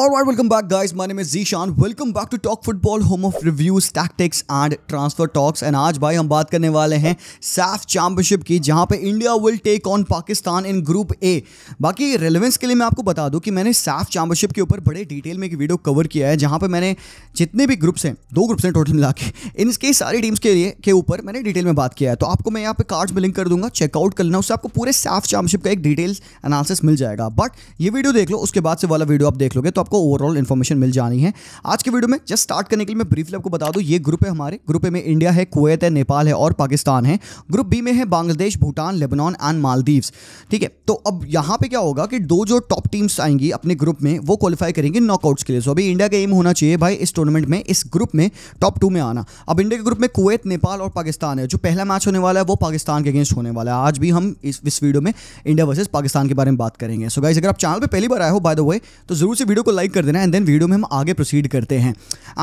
Alright, welcome back guys. My name is Zishan. Welcome back to Talk Football, home of reviews, tactics and transfer talks. And आज भाई हम बात करने वाले हैं सैफ चैंपियनशिप की जहां पे India will take on Pakistan in group A बाकी रेलिवेंस के लिए मैं आपको बता दूं कि मैंने सैफ चैंपियनशिप के ऊपर बड़े डिटेल में एक वीडियो कवर किया है जहाँ पे मैंने जितने भी ग्रुप्स हैं दो ग्रुप्स हैं टोटल मिला के इनके सारी टीम्स के लिए के ऊपर मैंने डिटेल में बात किया है तो आपको मैं यहाँ पे कार्ड्स में लिंक कर दूंगा चेकआउट कर लेना उससे आपको पूरे सैफ चैंपियनशिप का एक डिटेल्स एनालिसिस मिल जाएगा बट ये वीडियो देख लो उसके बाद से वाला वीडियो आप देख लोगे तो आपको ओवरऑल इन्फॉर्मेशन मिल जानी है आज के वीडियो में जस्ट स्टार्ट करने के लिए मैं ब्रीफली आपको बता दूँ ये ग्रुप है हमारे ग्रुप में इंडिया है कुवैत है नेपाल है और पाकिस्तान है ग्रुप बी में है बांग्लादेश भूटान लेबनान एंड मालदीव्स ठीक है तो अब यहाँ पे क्या होगा कि दो जो टॉप टीम्स आएंगी अपने ग्रुप में वो क्वालिफाई करेंगे नॉकआउट्स के लिए सो अभी इंडिया का एम होना चाहिए भाई इस टूर्नामेंट में इस ग्रुप में टॉप टू में आना अब इंडिया के ग्रुप में कुवैत नेपाल और पाकिस्तान है जो पहला मैच होने वाला है वो पाकिस्तान के अगेंस्ट होने वाला है आज भी हम इस इस वीडियो में इंडिया वर्सेज पाकिस्तान के बारे में बात करेंगे सो so गाइज अगर आप चैनल पर पहली बार आए हो बाय द वे तो जरूर से वीडियो को को लाइक कर देना एंड देन वीडियो में हम आगे प्रोसीड करते हैं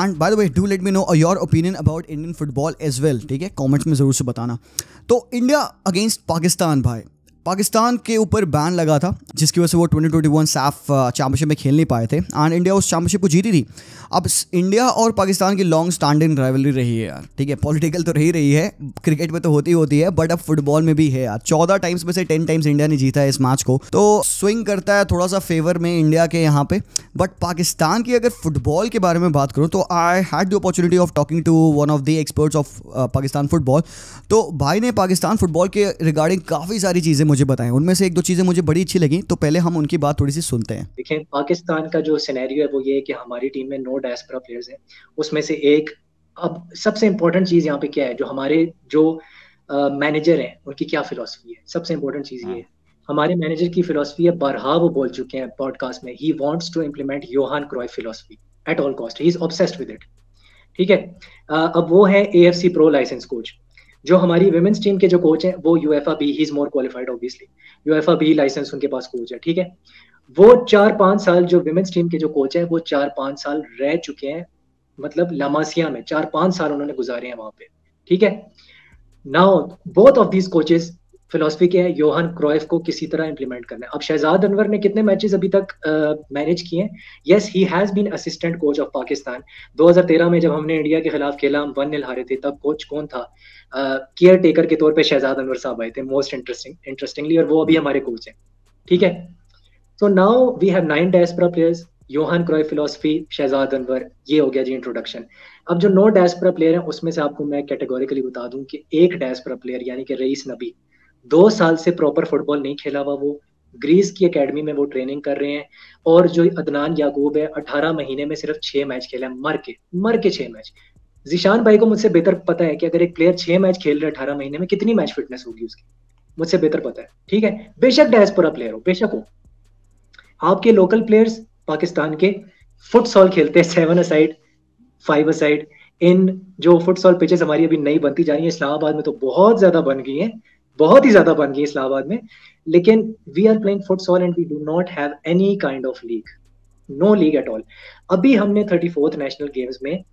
and by the way do let me know your opinion about Indian football as well ठीक है कॉमेंट्स में ज़रूर से बताना तो इंडिया अगेंस्ट पाकिस्तान भाई पाकिस्तान के ऊपर बैन लगा था जिसकी वजह से वो 2021 ट्वेंटी वन सैफ चैंपियनशिप में खेल नहीं पाए थे एंड इंडिया उस चैंपियनशिप को जीती थी अब इंडिया और पाकिस्तान की लॉन्ग स्टैंडिंग राइवलरी रही है यार ठीक है पॉलिटिकल तो रही रही है क्रिकेट में तो होती होती है बट अब फुटबॉल में भी है यार चौदह टाइम्स में से टेन टाइम्स इंडिया ने जीता है इस मैच को तो स्विंग करता है थोड़ा सा फेवर में इंडिया के यहाँ पे बट पाकिस्तान की अगर फुटबॉल के बारे में बात करूँ तो I had the opportunity of talking to one of the experts of Pakistan football तो भाई ने पाकिस्तान फुटबॉल के रिगार्डिंग काफ़ी सारी चीज़ें मुझे मुझे बताएं उनमें से एक दो चीज़ें मुझे बड़ी अच्छी लगी तो पहले हम उनकी बात थोड़ी सी सुनते हैं देखें पाकिस्तान का जो सिनेरियो है वो ये है कि हमारी टीम में नो डायस्परा प्लेयर्स हैं उसमें से एक अब सबसे इंपॉर्टेंट चीज़ यहाँ पे क्या है जो हमारे जो मैनेजर हैं उनकी क्या फिलोसफी है सबसे इंपॉर्टेंट चीज़ ये है हाँ। हमारे मैनेजर की फिलोसफी है बरहा वो बोल चुके हैं पॉडकास्ट में he wants to implement Johan Cruyff philosophy at all cost he is obsessed with it ठीक है अब वो है ए प्रो लाइसेंस कोच जो हमारी वुमेन्स टीम के जो कोच हैं वो A B he is more qualified obviously A B licence उनके पास कोच है ठीक है वो चार पांच साल जो वुमेन्स टीम के जो कोच हैं वो चार पांच साल रह चुके हैं मतलब लामासिया में चार पांच साल उन्होंने गुजारे हैं वहां पे ठीक है now both of these coaches philosophy के है योहान क्रॉइफ को किसी तरह इंप्लीमेंट करना है अब शहजाद अनवर ने कितने मैचेस अभी तक मैनेज किए हैं yes he has been assistant coach of Pakistan 2013 में जब हमने इंडिया के खिलाफ खेला हम वन नील हारे थे तब कोच कौन था केयर uh, टेकर के तौर पर शहजाद अनवर साहब आए थे मोस्ट इंटरेस्टिंग इंटरेस्टिंगली और वो अभी हमारे कोच हैं ठीक है so now we have nine diaspora players Johan Cruyff philosophy Shahzad Anwar ये हो गया जी इंट्रोडक्शन अब जो नो डायस्परा प्लेयर हैं उसमें से आपको मैं कैटेगोरिकली बता दूं कि एक डायस्परा प्लेयर यानी कि रईस नबी दो साल से प्रॉपर फुटबॉल नहीं खेला हुआ वो ग्रीस की एकेडमी में वो ट्रेनिंग कर रहे हैं और जो अदनान याकूब है अठारह महीने में सिर्फ छह मैच खेला है मर के मर के छह मैच जिशान भाई को मुझसे बेहतर पता है कि अगर एक प्लेयर छह मैच खेल रहा है अठारह महीने में कितनी मैच फिटनेस होगी उसकी मुझसे बेहतर पता है ठीक है बेशक डायस्पोरा प्लेयर हो बेशक हो आपके लोकल प्लेयर्स पाकिस्तान के फुटसॉल खेलते हैं seven aside five aside in जो फुटसॉल पिचेस हमारी अभी नई बनती जा रही है इस्लामाबाद में तो बहुत ज्यादा बन गई है बहुत ही ज्यादा बन गई इस्लाहाबाद में लेकिन we are playing futsal and we do not have any kind of league no league at all अभी हमने थर्टी फोर्थ नेशनल गेम्स में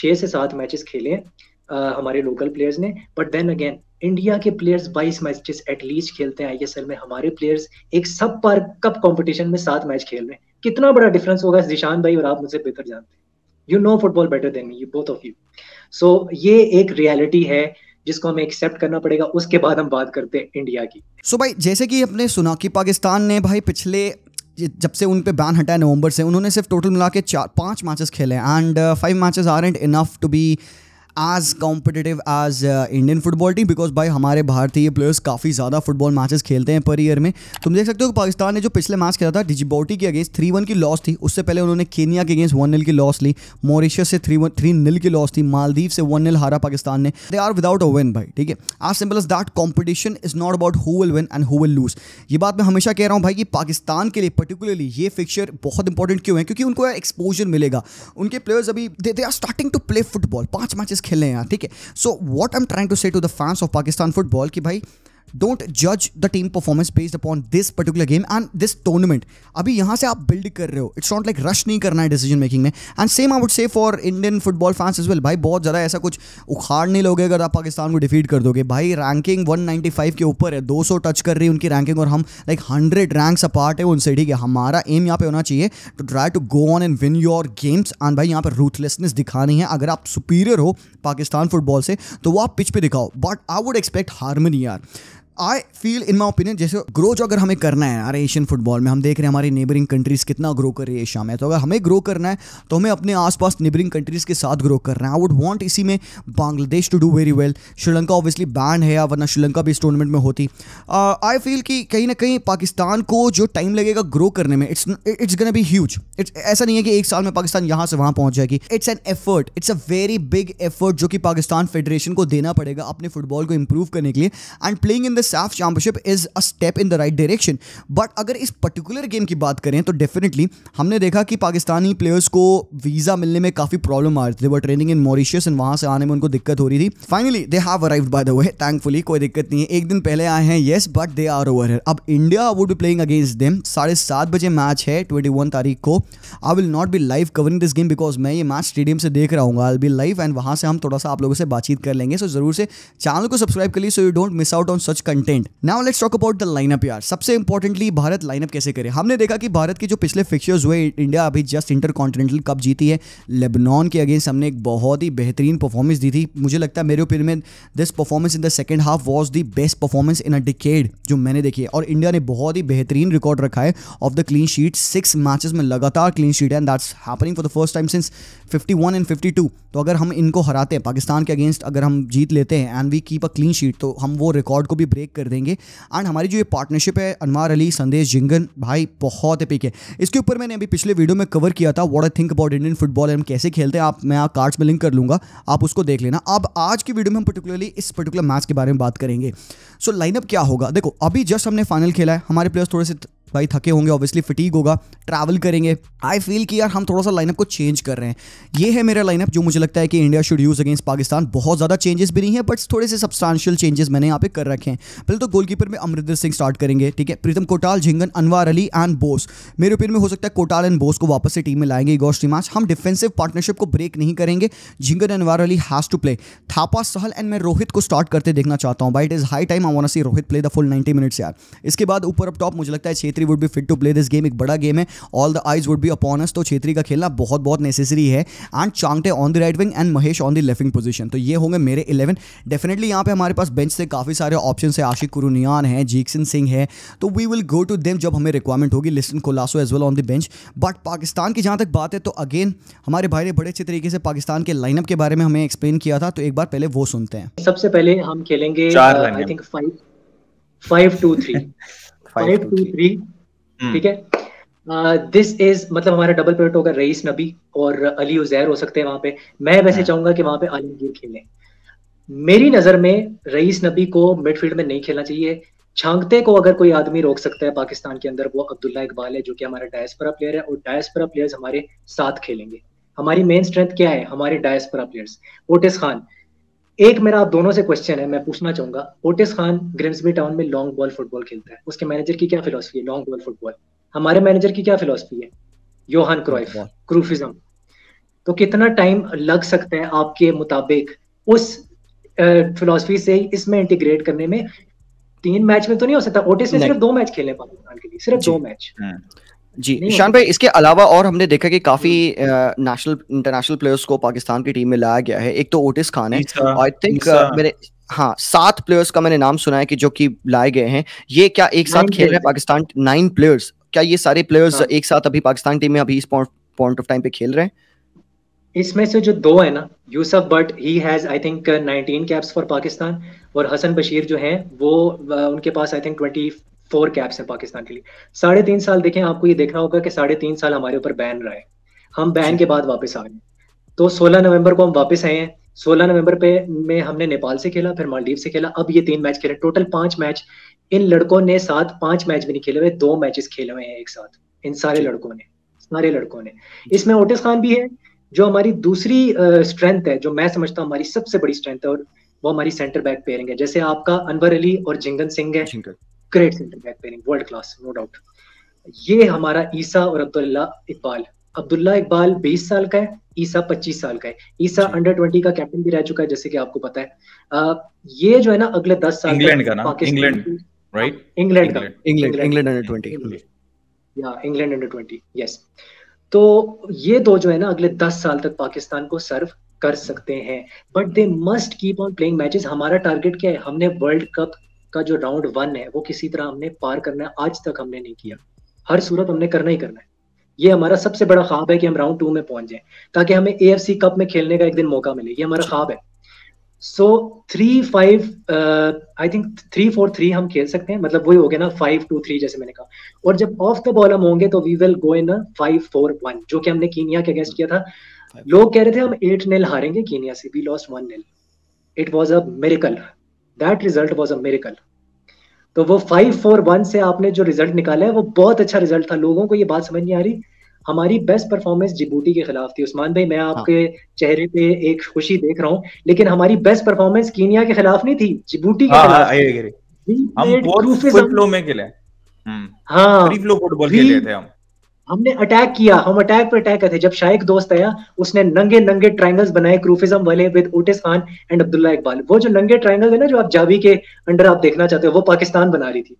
छः से सात मैचेस खेले हैं हमारे लोकल प्लेयर्स ने बट देन अगेन इंडिया के प्लेयर्स 22 मैचेस एटलीस्ट खेलते हैं आईएसएल में हमारे प्लेयर्स एक सब पर कप कंपटीशन में सात मैच खेल रहे हैं कितना बड़ा डिफरेंस होगा जिशान भाई और आप मुझे बेहतर जानते हैं you know football better than me you both of you so ये एक रियलिटी है जिसको हमें एक्सेप्ट करना पड़ेगा उसके बाद हम बात करते हैं इंडिया की सो so भाई जैसे कि आपने सुना कि पाकिस्तान ने भाई पिछले जब से उन पर बैन हटा है नवंबर से उन्होंने सिर्फ टोटल मिला के चार पाँच मैचेस खेले and five matches are and enough to be as competitive as Indian football team because भाई हमारे भारतीय प्लेयर्स काफ़ी ज़्यादा फुटबॉल मैचेस खेलते हैं पर ईयर में तुम देख सकते हो कि पाकिस्तान ने जो पिछले मैच खेला था डिजिबोटी के अगेंस्ट थ्री वन की लॉस थी उससे पहले उन्होंने केनिया के अगेंस्ट वन नल की लॉस ली मॉरिशियस से थ्री वन थ्री नल की लॉस थी मालदीव से वन नल हारा पाकिस्तान ने they are without a win भाई ठीक है आज simple is that competition is not about who will win and who will lose ये बात मैं हमेशा कह रहा हूँ भाई कि पाकिस्तान के लिए पर्टिकुलरली ये फिक्चर बहुत इंपॉर्टेंट क्यों है क्योंकि उनको एक्सपोजर मिलेगा उनके प्लेयर्स अभी they are starting to play football पाँच मैचेस खेले यहाँ ठीक है so what I am trying to say to the fans of Pakistan football कि भाई डोंट जज the team performance based upon this particular game and this tournament अभी यहाँ से आप बिल्ड कर रहे हो इट्स नॉट लाइक रश नहीं करना है डिसीजन मेकिंग में and same I would say for Indian football fans is well भाई बहुत ज़्यादा ऐसा कुछ उखाड़ नहीं लोगे अगर आप पाकिस्तान को डिफीट कर दोगे भाई रैंकिंग 195 के ऊपर है 200 टच कर रही है उनकी रैंकिंग और हम लाइक हंड्रेड रैंक्स अपार्ट है उनसे ठीक है हमारा एम यहाँ पे होना चाहिए to try to go on and win your games and भाई यहाँ पर रूथलेसनेस दिखानी है अगर आप सुपीरियर हो पाकिस्तान फुटबॉल से तो वो आप पिच पे दिखाओ but I would expect harmony यार I feel in my opinion जैसे ग्रो जो अगर हमें करना है अरे एशियन फुटबॉल में हम देख रहे हैं हमारी नेबरिंग कंट्रीज कितना ग्रो कर रही है एशिया में तो अगर हमें ग्रो करना है तो हमें अपने आसपास नेबरिंग कंट्रीज के साथ ग्रो करना है आई वुड वॉन्ट इसी में Bangladesh to do very well Sri Lanka obviously band है या वरना श्रीलंका भी इस टूर्नामेंट में होती आई uh, फील कि कहीं ना कहीं पाकिस्तान को जो टाइम लगेगा ग्रो करने में it's it's gonna be huge it's ऐसा नहीं है कि एक साल में पाकिस्तान यहाँ से वहाँ पहुँच जाएगी it's an effort it's a very big effort जो कि पाकिस्तान फेडरेशन को देना पड़ेगा अपने फुटबॉल को इम्प्रूव करने के लिए and playing in the SAFF championship is a step in the right direction but अगर इस पर्टिकुलर गेम की बात करें तो डेफिनेटली हमने देखा कि पाकिस्तानी प्लेयर्स को वीज़ा मिलने में काफ़ी प्रॉब्लम आ रही थी वो ट्रेनिंग इन मॉरिशियस एंड वहां से आने में उनको दिक्कत हो रही थी finally they have arrived by the way thankfully कोई दिक्कत नहीं है एक दिन पहले आए हैं yes but they are over अब India would be playing against them साढ़े सात बजे मैच है ट्वेंटी वन तारीख को I will not be live covering this game because मैं ये मैच स्टेडियम से देख रहा हूँ आई बी लाइव एंड वहां से हम थोड़ा सा आप लोगों से बातचीत कर लेंगे सो so, जरूर से चैनल को सब्सक्राइब कर लिए so you don't miss out on such content content now let's talk about the lineup यार सबसे इंपॉर्टेंटली भारत लाइनअप कैसे करे हमने देखा कि भारत के जो पिछले फिक्चर्स हुए इंडिया अभी जस्ट इंटर कॉन्टिनेंटल कप जीती है लेबनॉन के अगेंस्ट हमने एक बहुत ही बेहतरीन परफॉर्मेंस दी थी मुझे लगता है मेरे ओपिनियन में this performance in the second half was the best performance in a decade जो मैंने देखी है और इंडिया ने बहुत ही बेहतरीन रिकॉर्ड रखा है of the clean sheet six matches में लगातार क्लीन शीट है and that's happening for the first time since fifty one and fifty two तो अगर हम इनको हराते हैं पाकिस्तान के अगेंस्ट अगर हम जीत लेते हैं and we keep a clean sheet तो हम वो रिकॉर्ड को भी ब्रेक पिक कर देंगे एंड हमारी जो ये पार्टनरशिप है अनवार अली संदेश जिंगन भाई बहुत एपिक है इसके ऊपर मैंने अभी पिछले वीडियो में कवर किया था what I think about Indian football and कैसे खेलते हैं आप मैं आप कार्ड्स में लिंक कर लूँगा आप उसको देख लेना अब आज की वीडियो में हम पर्टिकुलरली इस पर्टिकुलर मैच के बारे में बात करेंगे सो so, लाइनअप क्या होगा देखो अभी जस्ट हमने फाइनल खेला है हमारे प्लेयर्स थोड़े से भाई थके होंगे ऑब्वियसली फिटीक होगा ट्रैवल करेंगे आई फील कि यार हम थोड़ा सा लाइनअप को चेंज कर रहे हैं ये है मेरा लाइनअप जो मुझे लगता है कि India should use against Pakistan बहुत ज़्यादा चेंजेस भी नहीं है बट थोड़े से सब्सटांशियल चेंजेस मैंने यहाँ पे कर रखे हैं पहले तो गोलकीपर में अमरिंदर सिंह स्टार्ट करेंगे ठीक है प्रीतम कोटाल झिंगन अनवर अली एंड बोस मेरे ओपिनियन में हो सकता है कोटाल एंड बोस को वापस से टीम में लाएंगे गोश्ती मैच हम डिफेंसिव पार्टनरशिप को ब्रेक नहीं करेंगे Jhingan Anwar Ali has to play Thapa Sahal and मैं रोहित को स्टार्ट करते देखना चाहता हूँ by it is high time I want see Rohit play the full ninety minutes यार इसके बाद ऊपर अप टॉप मुझे लगता है Chhetri would be fit to play this game एक बड़ा गेम है all the eyes would B upon us तो छेत्री का खेलना बहुत बहुत नेसेसरी है and Chhangte on the right wing and Mahesh on the left wing position तो ये होंगे मेरे इलेवन डेफिनेटली यहाँ पे हमारे पास बेंच से काफ़ी सारे ऑप्शन है आशिक कुरुनियान है जीक्सन सिंह है तो we will go to them जब हमें रिक्वायरमेंट होगी Liston Colaco as well on the bench but Pakistan की जहाँ तक बात है तो अगेन हमारे भाई ने बड़े अच्छे तरीके से पाकिस्तान के लाइनअप के बारे में हमें एक्सप्लेन किया था तो एक बार पहले वो सुनते हैं सबसे पहले हम खेलेंगे I think five five two three five two three hmm. ठीक है दिस इज मतलब हमारा डबल पेट होगा रईस नबी और अली उजैर हो सकते हैं वहां पे मैं वैसे हाँ। चाहूंगा कि वहां पे आलमगीर खेले मेरी नजर में रईस नबी को मिडफील्ड में नहीं खेलना चाहिए छांगते को अगर कोई आदमी रोक सकता है पाकिस्तान के अंदर वो अब्दुल्ला इकबाल है जो कि हमारा डायस्परा प्लेयर है और डायस्परा प्लेयर्स हमारे साथ खेलेंगे हमारी मेन स्ट्रेंथ क्या है हमारे डायस्परा प्लेयर्स वोटिस खान एक मेरा आप दोनों से क्वेश्चन है मैं पूछना चाहूंगा ओटिस खान ग्रिम्सबी टाउन में लॉन्ग बॉल फुटबॉल खेलता है उसके मैनेजर की क्या फिलोसफी है लॉन्ग बॉल फुटबॉल हमारे मैनेजर की क्या फिलोसफी है योहान क्राइफ क्रूफिज्म तो कितना टाइम लग सकता है आपके मुताबिक उस फिलोसफी से इसमें इंटीग्रेट करने में तीन मैच में तो नहीं हो सकता ओटिस ने सिर्फ दो मैच खेले पाकिस्तान के लिए सिर्फ दो मैच हम्म। जी ईशान भाई इसके अलावा और हमने देखा कि काफी नेशनल इंटरनेशनल प्लेयर्स को पाकिस्तान की टीम में लाया गया है एक तो ओटिस खान है आई थिंक मेरे हाँ सात प्लेयर्स का मैंने नाम सुना है कि जो कि लाए गए हैं ये क्या एक साथ खेल रहे हैं पाकिस्तान नाइन प्लेयर्स क्या ये सारे प्लेयर्स हाँ। एक साथ अभी पाकिस्तान टीम में अभी इस पॉइंट ऑफ टाइम पे खेल रहे हैं इसमें से जो दो है ना Yousuf Butt he has I think 19 caps for Pakistan और हसन बशीर जो हैं वो उनके पास आई थिंक फोर कैप्स हैं पाकिस्तान के लिए साढ़े तीन साल देखें आपको ये देखना होगा कि साढ़े तीन साल हमारे ऊपर बैन रहा है हम बैन के बाद वापस आ गए तो 16 नवंबर को हम वापस आए हैं 16 नवंबर पे में हमने नेपाल से खेला फिर मालदीव से खेला अब ये तीन मैच खेले टोटल पांच मैच इन लड़कों ने साथ पांच मैच भी नहीं खेले हुए दो मैचेस खेले हुए हैं एक साथ इन सारे लड़कों ने सारे लड़कों ने इसमें ओटिस खान भी है जो हमारी दूसरी स्ट्रेंथ uh, है जो मैं समझता हूँ हमारी सबसे बड़ी स्ट्रेंथ है और वो हमारी सेंटर बैक पेयरिंग है जैसे आपका अनवर अली और जिंगन सिंह है ग्रेट सेंटर बैक पेनिंग वर्ल्ड क्लास नो डाउट ये हमारा ईसा और अब्दुल्ला इकबाल अब्दुल्ला इकबाल 20 साल का है ईसा 25 साल का है ईसा अंडर 20 का कैप्टन भी रह चुका है जैसे कि आपको पता है आ, ये जो है ना अगले 10 साल इंग्लैंड का ना इंग्लैंड राइट इंग्लैंड का इंग्लैंड इंग्लैंड अंडर 20 या इंग्लैंड अंडर 20 यस तो ये दो जो है ना अगले 10 साल तक पाकिस्तान को सर्व कर सकते हैं but they must keep on playing matches हमारा टारगेट क्या है हमने वर्ल्ड कप का जो राउंड वन है वो किसी तरह हमने पार करना है आज तक हमने नहीं किया हर सूरत हमने करना ही करना है ये हमारा सबसे बड़ा ख्वाब है कि हम राउंड टू में पहुंच जाए ताकि हमें ए कप में खेलने का एक दिन मौका मिले ये हमारा ख्वाब है so three five I think three four three हम खेल सकते हैं मतलब वही हो गया ना फाइव टू थ्री जैसे मैंने कहा और जब ऑफ द बॉल हम होंगे तो we will go in five four one जो कि हमने कीनिया के अगेंस्ट किया था लोग कह रहे थे हम एट नेल हारेंगे कीनिया से we lost one nil it was a miracle that result was a miracle तो वो फाइव फोर वन से आपने जो रिजल्ट निकाला है वो बहुत अच्छा रिजल्ट था लोगों को ये बात समझ नहीं आ रही हमारी बेस्ट परफॉर्मेंस जिबूटी के खिलाफ थी उस्मान भाई मैं आपके हाँ. चेहरे पे एक खुशी देख रहा हूँ लेकिन हमारी बेस्ट परफॉर्मेंस कीनिया के खिलाफ नहीं थी जिबूटी के हाँ, हाँ खिलाफ हाँ, हम फ्लो में खेले हम्म। हाँ फ्री फ्लो फुटबॉल खेले थे हम हमने अटैक किया हम अटैक पर अटैक करते जब शायक दोस्त आया उसने नंगे नंगे ट्राइंगल्स बनाए क्रूफिज्म वाले with Otis Khan and Abdullah Iqbal वो जो नंगे ट्राइंगल है ना जो आप जावी के अंडर आप देखना चाहते हो वो पाकिस्तान बना रही थी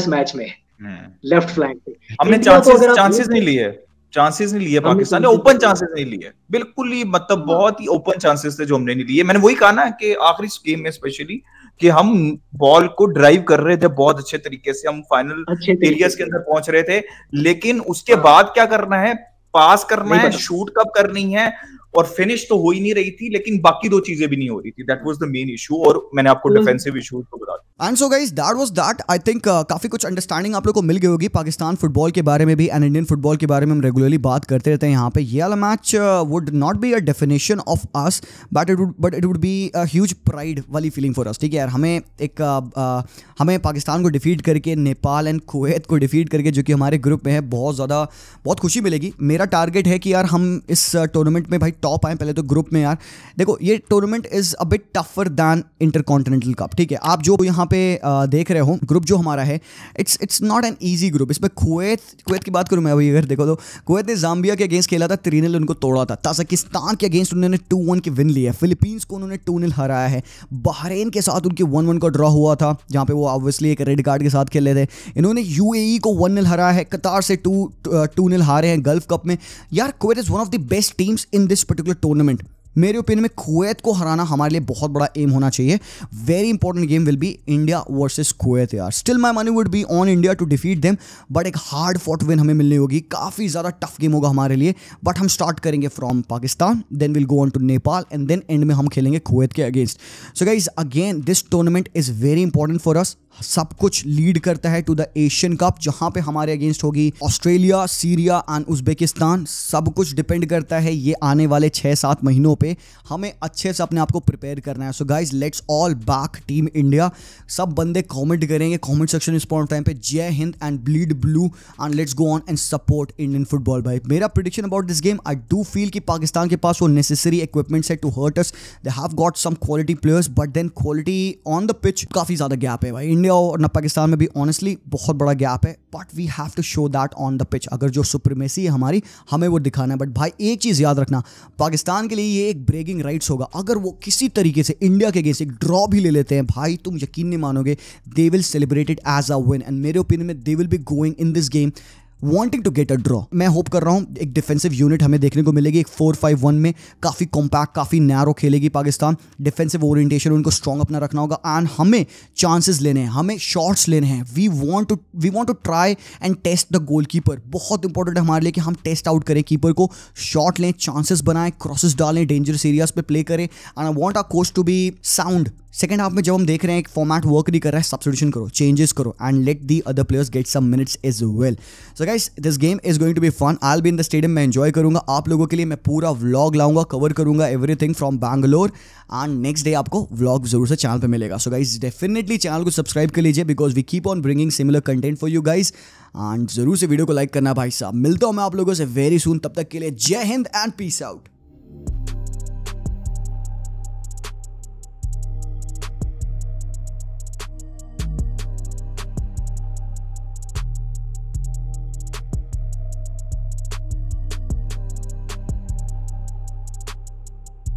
उस मैच में लेफ्ट हम्म। फ्लैंग पे हमने चांसेस नहीं लिए चांसेस नहीं लिए पाकिस्तान ने ओपन तो चांसेस नहीं लिए बिल्कुल ही मतलब बहुत ही ओपन चांसेस थे जो हमने नहीं लिए मैंने वही कहा ना कि आखिरी गेम में स्पेशली कि हम बॉल को ड्राइव कर रहे थे बहुत अच्छे तरीके से हम फाइनल एरियाज के अंदर पहुंच रहे थे लेकिन उसके बाद क्या करना है पास करना है शूट कब करनी है और फिनिश तो हो ही नहीं रही थी लेकिन बाकी दो चीजें भी नहीं हो रही थी that was the main issue और मैंने आपको डिफेंसिव हम्म। इशू तो बता दिया and so guys that was that I think काफी कुछ अंडरस्टैंडिंग आप लोग को मिल गई होगी पाकिस्तान फुटबॉल के बारे में भी एंड इंडियन फुटबॉल के बारे में हम रेगुलरली बात करते रहते हैं यहाँ पे ये वाला match would not be a definition of us but it would but it would be a huge pride वाली फीलिंग फॉर अस ठीक है यार हमें एक uh, uh, हमें पाकिस्तान को डिफीट करके नेपाल एंड कुवैत को डिफीट करके जो कि हमारे ग्रुप में है बहुत ज़्यादा बहुत खुशी मिलेगी मेरा टारगेट है कि यार हम इस टूर्नामेंट uh, में भाई टॉप आएँ पहले तो ग्रुप में यार देखो ये tournament is a bit tougher than intercontinental cup ठीक है आप जो यहाँ यहाँ पे देख रहे हो ग्रुप जो हमारा है it's it's not an easy group इसमें कुवैत कुवैत की बात करूँ मैं अभी अगर देखो तो कुवैत ने जाम्बिया के अगेंस्ट खेला था त्रीने उनको तोड़ा था ताजिकिस्तान के अगेंस्ट उन्होंने टू वन की विन लिया है फिलीपींस को उन्होंने टू नल हराया है बहरेन के साथ उनके वन वन का ड्रॉ हुआ था जहाँ पे वो ऑब्वियसली एक रेड कार्ड के साथ खेले थे इन्होंने यू e को वन नल हराया है कतार से टू टू नल हारे हैं गल्फ कप में यार Kuwait is one of the best teams in this particular tournament मेरे ओपिनियन में कुवैत को हराना हमारे लिए बहुत बड़ा एम होना चाहिए very important game will be India versus Kuwait यार still my money would be on India to defeat them but एक हार्ड फॉट विन हमें मिलनी होगी काफ़ी ज़्यादा टफ गेम होगा हमारे लिए बट हम स्टार्ट करेंगे from Pakistan then will go on to Nepal and then end में हम खेलेंगे कुवैत के against so guys again this tournament is very important for us सब कुछ लीड करता है टू द एशियन कप जहां पे हमारे अगेंस्ट होगी ऑस्ट्रेलिया सीरिया एंड उज्बेकिस्तान सब कुछ डिपेंड करता है ये आने वाले छः सात महीनों पे हमें अच्छे से अपने आप को प्रिपेयर करना है so guys let's all back team India सब बंदे कमेंट करेंगे कमेंट सेक्शन इस पॉइंट टाइम पे Jai Hind and bleed blue and let's go on and support Indian football भाई मेरा prediction about this game I do feel कि पाकिस्तान के पास वो नेसेसरी इक्विपमेंट्स है to hurters they have got some quality players but then quality on the pitch काफ़ी ज़्यादा gap है भाई इंडिया और ना पाकिस्तान में भी ऑनेस्टली बहुत बड़ा गैप है but we have to show that on the pitch अगर जो सुप्रीमेसी है हमारी हमें वो दिखाना है बट भाई एक चीज़ याद रखना पाकिस्तान के लिए ये एक ब्रेकिंग राइट्स होगा अगर वो किसी तरीके से इंडिया के अगेंस्ट एक ड्रॉ भी ले लेते हैं भाई तुम यकीन नहीं मानोगे they will celebrated as a win and मेरे ओपिनियन में they will be going in this game wanting to get a draw मैं होप कर रहा हूँ एक डिफेंसिव यूनिट हमें देखने को मिलेगी एक फोर फाइव वन में काफ़ी कॉम्पैक्ट काफ़ी नैरो खेलेगी पाकिस्तान डिफेंसिव ओरिएंटेशन उनको स्ट्रॉन्ग अपना रखना होगा एंड हमें चांसेस लेने हैं हमें शॉट्स लेने हैं we want to we want to try and test the goalkeeper बहुत इंपॉर्टेंट है हमारे लिए कि हम टेस्ट आउट करें कीपर को शॉट लें चांसेस बनाएं क्रॉसेस डालें डेंजरस एरियाज पे प्ले करें and I want our coach to be sound second half में जब हम देख रहे हैं एक फॉर्मेट वर्क नहीं कर रहा है सब्सिट्यूशन करो चेंजेस करो and let the other players get some minutes as well so guys this game is going to be fun I'll be in the stadium मैं एंजॉय करूंगा आप लोगों के लिए मैं पूरा व्लॉग लाऊंगा कवर करूंगा everything from Bangalore and next day आपको व्लॉग जरूर से चैनल पर मिलेगा सो गाइज डेफिनेटली चैनल को सब्सक्राइब कर लीजिए because we keep on bringing similar content for you guys and जरूर से वीडियो को लाइक करना भाई साहब मिलता हूँ मैं आप लोगों से वेरी सुन तब तक के लिए जय हिंद एंड पीस आउट